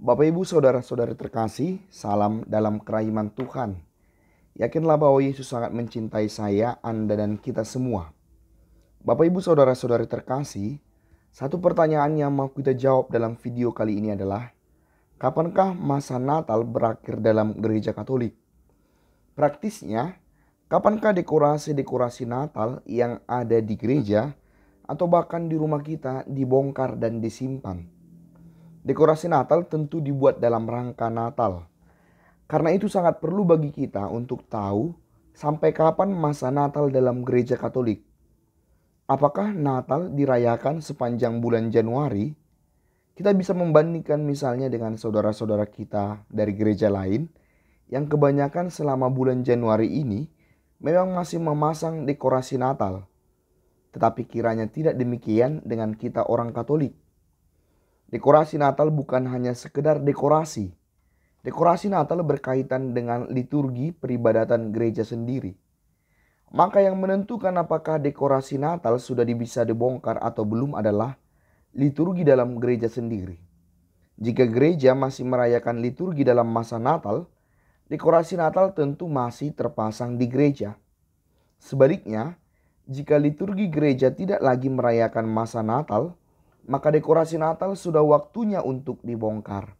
Bapak Ibu saudara-saudari terkasih, salam dalam kerahiman Tuhan. Yakinlah bahwa Yesus sangat mencintai saya, Anda dan kita semua. Bapak Ibu saudara-saudari terkasih, satu pertanyaan yang mau kita jawab dalam video kali ini adalah Kapankah masa Natal berakhir dalam gereja Katolik? Praktisnya, kapankah dekorasi-dekorasi Natal yang ada di gereja atau bahkan di rumah kita dibongkar dan disimpan? Dekorasi Natal tentu dibuat dalam rangka Natal. Karena itu sangat perlu bagi kita untuk tahu sampai kapan masa Natal dalam gereja Katolik. Apakah Natal dirayakan sepanjang bulan Januari? Kita bisa membandingkan misalnya dengan saudara-saudara kita dari gereja lain yang kebanyakan selama bulan Januari ini memang masih memasang dekorasi Natal. Tetapi kiranya tidak demikian dengan kita orang Katolik Dekorasi Natal bukan hanya sekedar dekorasi. Dekorasi Natal berkaitan dengan liturgi peribadatan gereja sendiri. Maka yang menentukan apakah dekorasi Natal sudah bisa dibongkar atau belum adalah liturgi dalam gereja sendiri. Jika gereja masih merayakan liturgi dalam masa Natal, dekorasi Natal tentu masih terpasang di gereja. Sebaliknya, jika liturgi gereja tidak lagi merayakan masa Natal, maka dekorasi Natal sudah waktunya untuk dibongkar.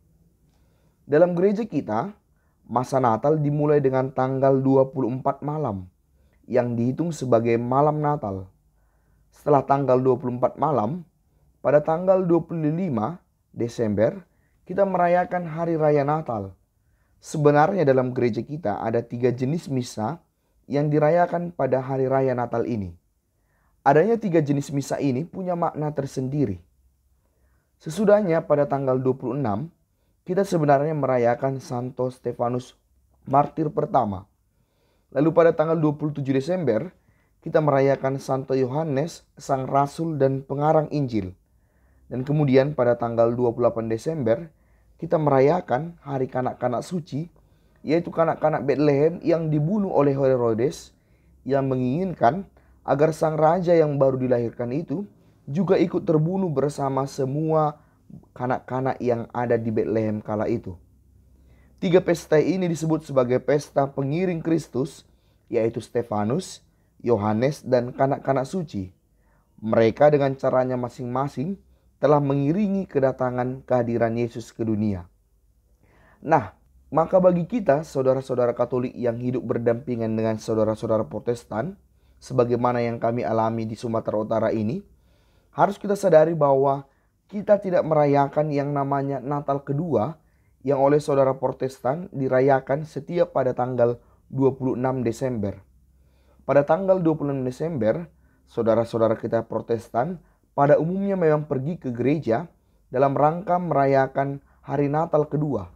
Dalam gereja kita, masa Natal dimulai dengan tanggal 24 malam yang dihitung sebagai malam Natal. Setelah tanggal 24 malam, pada tanggal 25 Desember kita merayakan hari raya Natal. Sebenarnya dalam gereja kita ada tiga jenis misa yang dirayakan pada hari raya Natal ini. Adanya tiga jenis misa ini punya makna tersendiri. Sesudahnya pada tanggal 26, kita sebenarnya merayakan Santo Stefanus martir pertama. Lalu pada tanggal 27 Desember, kita merayakan Santo Yohanes, sang rasul dan pengarang Injil. Dan kemudian pada tanggal 28 Desember, kita merayakan hari kanak-kanak suci, yaitu kanak-kanak Bethlehem yang dibunuh oleh Herodes yang menginginkan agar sang raja yang baru dilahirkan itu juga ikut terbunuh bersama semua kanak-kanak yang ada di Bethlehem kala itu. Tiga pesta ini disebut sebagai pesta pengiring Kristus, yaitu Stefanus, Yohanes, dan kanak-kanak suci. Mereka dengan caranya masing-masing telah mengiringi kedatangan kehadiran Yesus ke dunia. Nah, maka bagi kita saudara-saudara Katolik yang hidup berdampingan dengan saudara-saudara Protestan, sebagaimana yang kami alami di Sumatera Utara ini, harus kita sadari bahwa kita tidak merayakan yang namanya Natal kedua yang oleh saudara Protestan dirayakan setiap pada tanggal 26 Desember. Pada tanggal 26 Desember, saudara-saudara kita Protestan pada umumnya memang pergi ke gereja dalam rangka merayakan hari Natal kedua.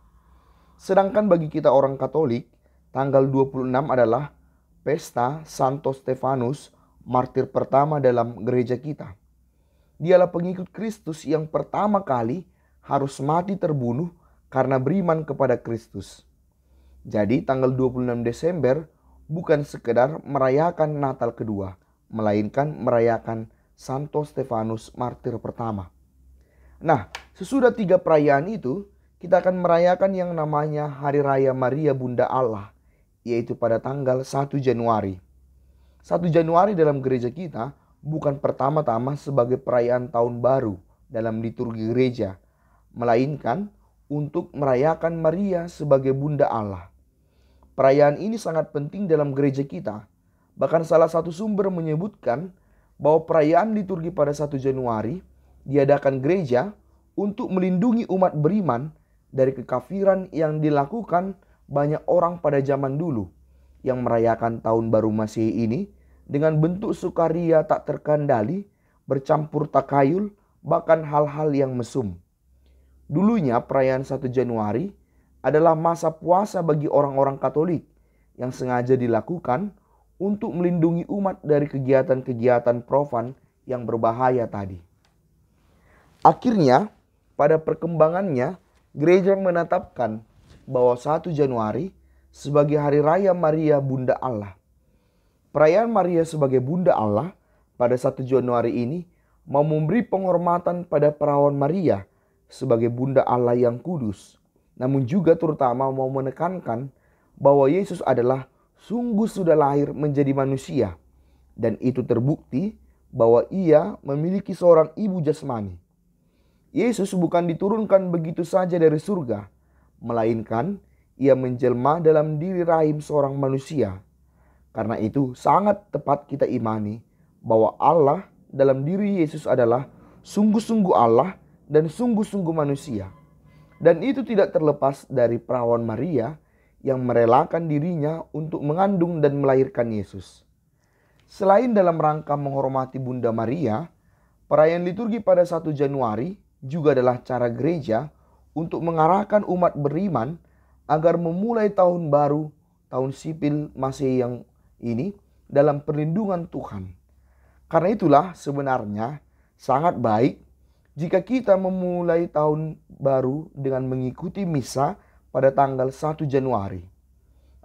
Sedangkan bagi kita orang Katolik, tanggal 26 adalah pesta Santo Stefanus, martir pertama dalam gereja kita dialah pengikut Kristus yang pertama kali harus mati terbunuh karena beriman kepada Kristus. Jadi tanggal 26 Desember bukan sekedar merayakan Natal kedua, melainkan merayakan Santo Stefanus martir pertama. Nah, sesudah tiga perayaan itu, kita akan merayakan yang namanya Hari Raya Maria Bunda Allah, yaitu pada tanggal 1 Januari. 1 Januari dalam gereja kita bukan pertama-tama sebagai perayaan tahun baru dalam liturgi gereja, melainkan untuk merayakan Maria sebagai Bunda Allah. Perayaan ini sangat penting dalam gereja kita. Bahkan salah satu sumber menyebutkan bahwa perayaan liturgi pada 1 Januari diadakan gereja untuk melindungi umat beriman dari kekafiran yang dilakukan banyak orang pada zaman dulu yang merayakan tahun baru Masehi ini dengan bentuk sukaria tak terkendali, bercampur takayul, bahkan hal-hal yang mesum. Dulunya perayaan 1 Januari adalah masa puasa bagi orang-orang Katolik yang sengaja dilakukan untuk melindungi umat dari kegiatan-kegiatan profan yang berbahaya tadi. Akhirnya, pada perkembangannya, gereja menetapkan bahwa 1 Januari sebagai hari raya Maria Bunda Allah Perayaan Maria sebagai Bunda Allah pada 1 Januari ini mau memberi penghormatan pada perawan Maria sebagai Bunda Allah yang kudus. Namun juga terutama mau menekankan bahwa Yesus adalah sungguh sudah lahir menjadi manusia. Dan itu terbukti bahwa ia memiliki seorang ibu jasmani. Yesus bukan diturunkan begitu saja dari surga, melainkan ia menjelma dalam diri rahim seorang manusia karena itu sangat tepat kita imani bahwa Allah dalam diri Yesus adalah sungguh-sungguh Allah dan sungguh-sungguh manusia. Dan itu tidak terlepas dari perawan Maria yang merelakan dirinya untuk mengandung dan melahirkan Yesus. Selain dalam rangka menghormati Bunda Maria, perayaan liturgi pada 1 Januari juga adalah cara gereja untuk mengarahkan umat beriman agar memulai tahun baru, tahun sipil masih yang ini dalam perlindungan Tuhan. Karena itulah sebenarnya sangat baik jika kita memulai tahun baru dengan mengikuti misa pada tanggal 1 Januari.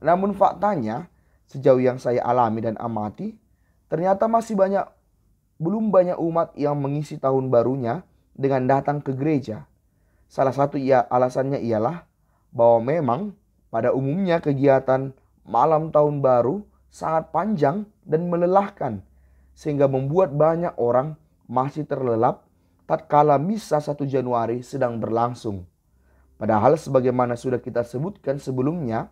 Namun faktanya, sejauh yang saya alami dan amati, ternyata masih banyak belum banyak umat yang mengisi tahun barunya dengan datang ke gereja. Salah satu ia, alasannya ialah bahwa memang pada umumnya kegiatan malam tahun baru sangat panjang dan melelahkan sehingga membuat banyak orang masih terlelap tatkala misa 1 Januari sedang berlangsung. Padahal sebagaimana sudah kita sebutkan sebelumnya,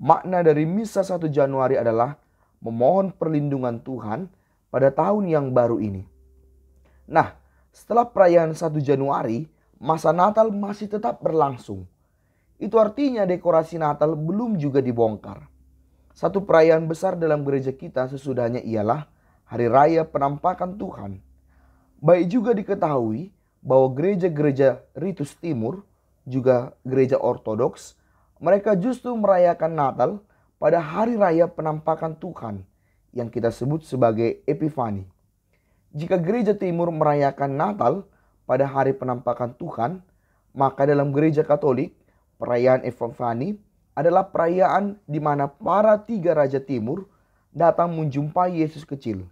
makna dari misa 1 Januari adalah memohon perlindungan Tuhan pada tahun yang baru ini. Nah, setelah perayaan 1 Januari, masa Natal masih tetap berlangsung. Itu artinya dekorasi Natal belum juga dibongkar. Satu perayaan besar dalam gereja kita sesudahnya ialah hari raya penampakan Tuhan. Baik juga diketahui bahwa gereja-gereja Ritus Timur, juga gereja Ortodoks, mereka justru merayakan Natal pada hari raya penampakan Tuhan yang kita sebut sebagai Epifani. Jika gereja Timur merayakan Natal pada hari penampakan Tuhan, maka dalam gereja Katolik perayaan Epifani adalah perayaan di mana para tiga raja timur datang menjumpai Yesus kecil.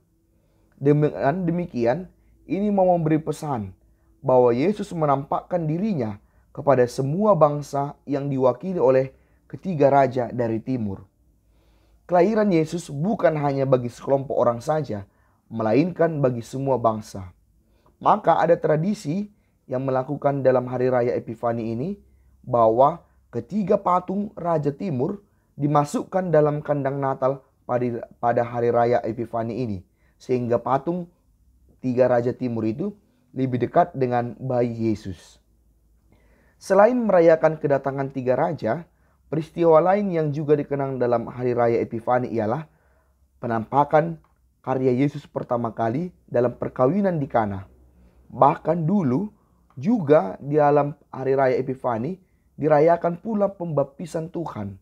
Dengan demikian, ini mau memberi pesan bahwa Yesus menampakkan dirinya kepada semua bangsa yang diwakili oleh ketiga raja dari timur. Kelahiran Yesus bukan hanya bagi sekelompok orang saja, melainkan bagi semua bangsa. Maka ada tradisi yang melakukan dalam hari raya Epifani ini bahwa Ketiga patung Raja Timur dimasukkan dalam kandang Natal pada hari raya Epifani ini, sehingga patung tiga Raja Timur itu lebih dekat dengan bayi Yesus. Selain merayakan kedatangan tiga raja, peristiwa lain yang juga dikenang dalam hari raya Epifani ialah penampakan karya Yesus pertama kali dalam perkawinan di Kana. Bahkan dulu juga di alam hari raya Epifani dirayakan pula pembaptisan Tuhan.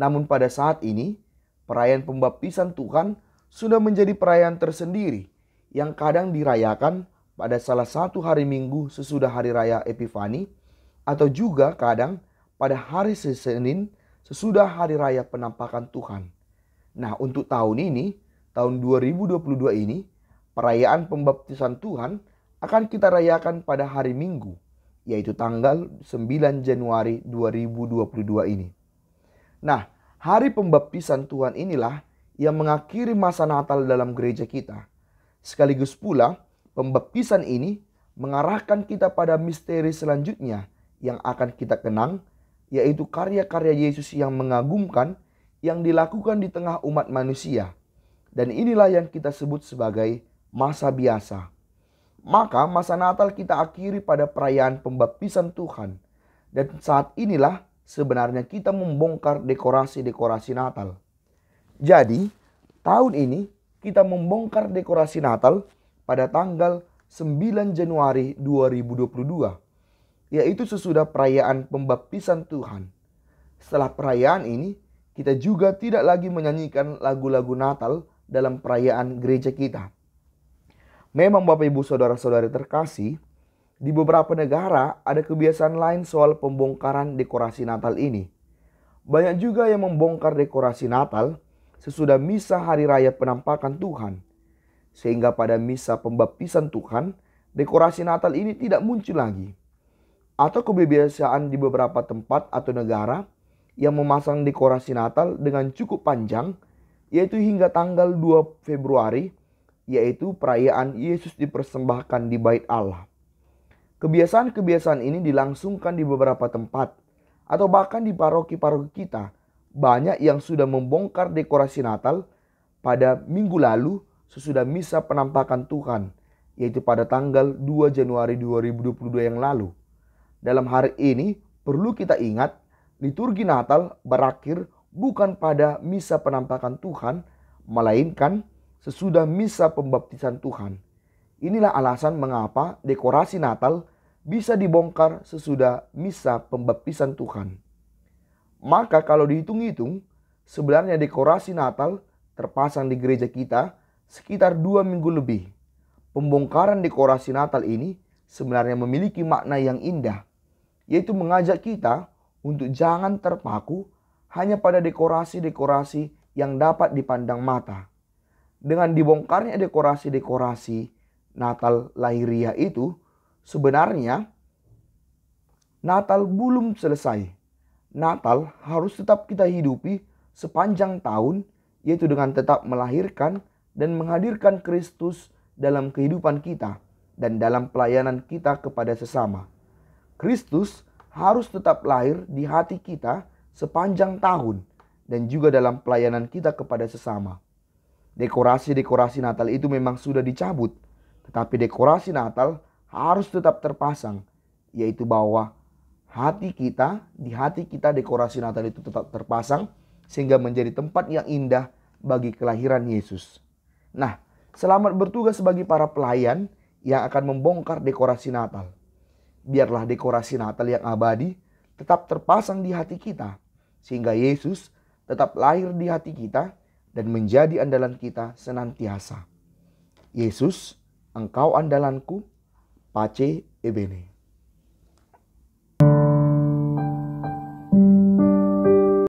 Namun pada saat ini, perayaan pembaptisan Tuhan sudah menjadi perayaan tersendiri yang kadang dirayakan pada salah satu hari Minggu sesudah hari raya Epifani atau juga kadang pada hari Senin sesudah hari raya penampakan Tuhan. Nah, untuk tahun ini, tahun 2022 ini, perayaan pembaptisan Tuhan akan kita rayakan pada hari Minggu yaitu tanggal 9 Januari 2022 ini. Nah, hari pembaptisan Tuhan inilah yang mengakhiri masa Natal dalam gereja kita. Sekaligus pula, pembaptisan ini mengarahkan kita pada misteri selanjutnya yang akan kita kenang, yaitu karya-karya Yesus yang mengagumkan yang dilakukan di tengah umat manusia. Dan inilah yang kita sebut sebagai masa biasa. Maka masa Natal kita akhiri pada perayaan pembaptisan Tuhan. Dan saat inilah sebenarnya kita membongkar dekorasi-dekorasi Natal. Jadi, tahun ini kita membongkar dekorasi Natal pada tanggal 9 Januari 2022, yaitu sesudah perayaan pembaptisan Tuhan. Setelah perayaan ini, kita juga tidak lagi menyanyikan lagu-lagu Natal dalam perayaan gereja kita. Memang Bapak Ibu Saudara-saudari terkasih, di beberapa negara ada kebiasaan lain soal pembongkaran dekorasi Natal ini. Banyak juga yang membongkar dekorasi Natal sesudah misa hari raya penampakan Tuhan. Sehingga pada misa pembaptisan Tuhan, dekorasi Natal ini tidak muncul lagi. Atau kebiasaan di beberapa tempat atau negara yang memasang dekorasi Natal dengan cukup panjang, yaitu hingga tanggal 2 Februari yaitu perayaan Yesus dipersembahkan di bait Allah. Kebiasaan-kebiasaan ini dilangsungkan di beberapa tempat atau bahkan di paroki-paroki kita. Banyak yang sudah membongkar dekorasi Natal pada minggu lalu sesudah misa penampakan Tuhan, yaitu pada tanggal 2 Januari 2022 yang lalu. Dalam hari ini perlu kita ingat liturgi Natal berakhir bukan pada misa penampakan Tuhan, melainkan sesudah misa pembaptisan Tuhan. Inilah alasan mengapa dekorasi Natal bisa dibongkar sesudah misa pembaptisan Tuhan. Maka kalau dihitung-hitung, sebenarnya dekorasi Natal terpasang di gereja kita sekitar dua minggu lebih. Pembongkaran dekorasi Natal ini sebenarnya memiliki makna yang indah, yaitu mengajak kita untuk jangan terpaku hanya pada dekorasi-dekorasi yang dapat dipandang mata dengan dibongkarnya dekorasi-dekorasi Natal lahiria itu, sebenarnya Natal belum selesai. Natal harus tetap kita hidupi sepanjang tahun, yaitu dengan tetap melahirkan dan menghadirkan Kristus dalam kehidupan kita dan dalam pelayanan kita kepada sesama. Kristus harus tetap lahir di hati kita sepanjang tahun dan juga dalam pelayanan kita kepada sesama. Dekorasi-dekorasi Natal itu memang sudah dicabut, tetapi dekorasi Natal harus tetap terpasang, yaitu bahwa hati kita, di hati kita dekorasi Natal itu tetap terpasang sehingga menjadi tempat yang indah bagi kelahiran Yesus. Nah, selamat bertugas bagi para pelayan yang akan membongkar dekorasi Natal. Biarlah dekorasi Natal yang abadi tetap terpasang di hati kita sehingga Yesus tetap lahir di hati kita dan menjadi andalan kita senantiasa. Yesus, Engkau andalanku, Pace Ebene.